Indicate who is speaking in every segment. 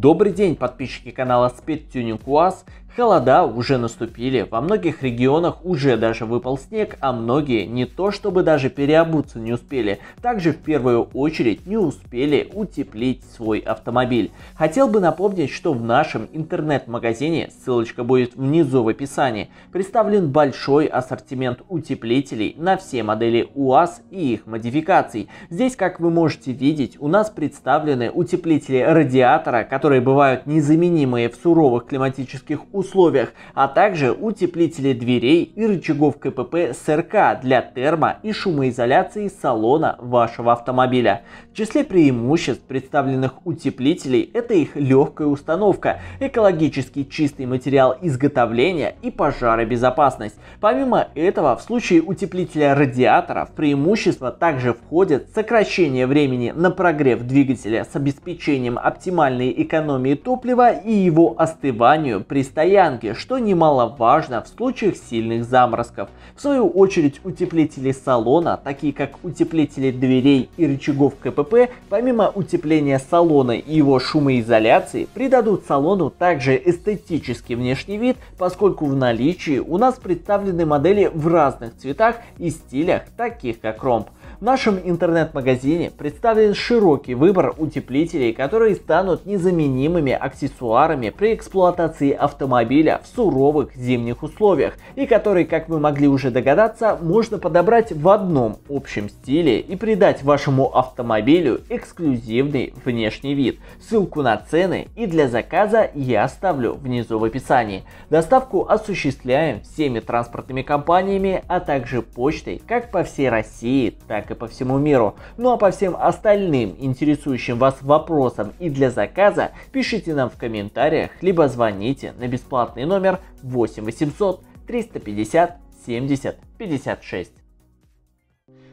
Speaker 1: Добрый день, подписчики канала Спецтюнинг УАЗ. Холода уже наступили, во многих регионах уже даже выпал снег, а многие не то чтобы даже переобуться не успели, также в первую очередь не успели утеплить свой автомобиль. Хотел бы напомнить, что в нашем интернет-магазине, ссылочка будет внизу в описании, представлен большой ассортимент утеплителей на все модели УАЗ и их модификаций. Здесь, как вы можете видеть, у нас представлены утеплители радиатора, которые которые бывают незаменимые в суровых климатических условиях, а также утеплители дверей и рычагов КПП СРК для термо- и шумоизоляции салона вашего автомобиля. В числе преимуществ представленных утеплителей это их легкая установка, экологически чистый материал изготовления и пожаробезопасность. Помимо этого, в случае утеплителя радиатора в преимущество также входят сокращение времени на прогрев двигателя с обеспечением оптимальной экономики экономии топлива и его остыванию при стоянке, что немаловажно в случаях сильных заморозков. В свою очередь утеплители салона, такие как утеплители дверей и рычагов КПП, помимо утепления салона и его шумоизоляции, придадут салону также эстетический внешний вид, поскольку в наличии у нас представлены модели в разных цветах и стилях, таких как ромб. В нашем интернет-магазине представлен широкий выбор утеплителей, которые станут незаменимыми аксессуарами при эксплуатации автомобиля в суровых зимних условиях и которые, как вы могли уже догадаться, можно подобрать в одном общем стиле и придать вашему автомобилю эксклюзивный внешний вид. Ссылку на цены и для заказа я оставлю внизу в описании. Доставку осуществляем всеми транспортными компаниями, а также почтой как по всей России, так и по всему миру. Ну а по всем остальным интересующим вас вопросам и для заказа пишите нам в комментариях, либо звоните на бесплатный номер 8 800 350 70 56.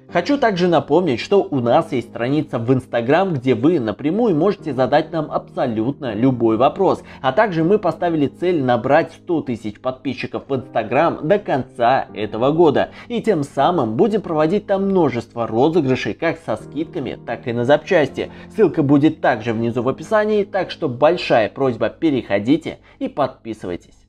Speaker 1: Хочу также напомнить, что у нас есть страница в Instagram, где вы напрямую можете задать нам абсолютно любой вопрос. А также мы поставили цель набрать 100 тысяч подписчиков в Instagram до конца этого года. И тем самым будем проводить там множество розыгрышей, как со скидками, так и на запчасти. Ссылка будет также внизу в описании, так что большая просьба переходите и подписывайтесь.